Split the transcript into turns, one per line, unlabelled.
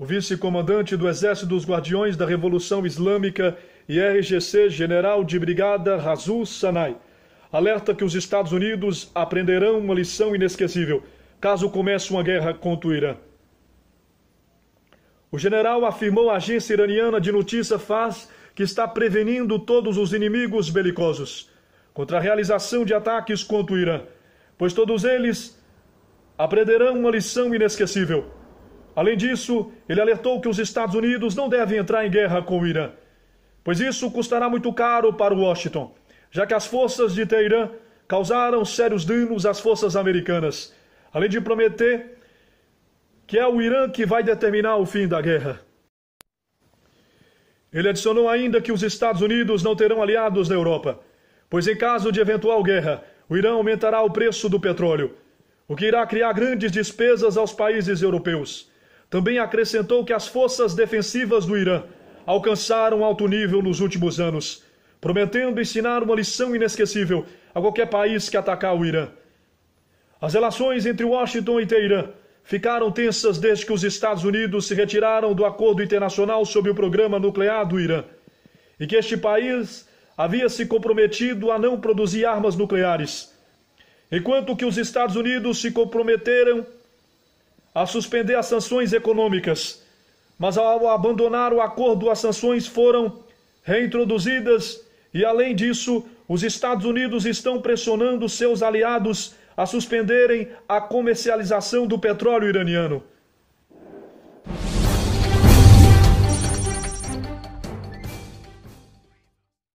O vice-comandante do Exército dos Guardiões da Revolução Islâmica e RGC General de Brigada Razul Sanai alerta que os Estados Unidos aprenderão uma lição inesquecível caso comece uma guerra contra o Irã. O general afirmou à agência iraniana de notícia Fars que está prevenindo todos os inimigos belicosos contra a realização de ataques contra o Irã, pois todos eles aprenderão uma lição inesquecível Além disso, ele alertou que os Estados Unidos não devem entrar em guerra com o Irã, pois isso custará muito caro para Washington, já que as forças de Teherã causaram sérios danos às forças americanas, além de prometer que é o Irã que vai determinar o fim da guerra. Ele adicionou ainda que os Estados Unidos não terão aliados na Europa, pois em caso de eventual guerra, o Irã aumentará o preço do petróleo, o que irá criar grandes despesas aos países europeus. Também acrescentou que as forças defensivas do Irã alcançaram alto nível nos últimos anos, prometendo ensinar uma lição inesquecível a qualquer país que atacar o Irã. As relações entre Washington e Teherã ficaram tensas desde que os Estados Unidos se retiraram do acordo internacional sobre o programa nuclear do Irã, e que este país havia se comprometido a não produzir armas nucleares. Enquanto que os Estados Unidos se comprometeram a suspender as sanções econômicas, mas ao abandonar o acordo, as sanções foram reintroduzidas e, além disso, os Estados Unidos estão pressionando seus aliados a suspenderem a comercialização do petróleo iraniano.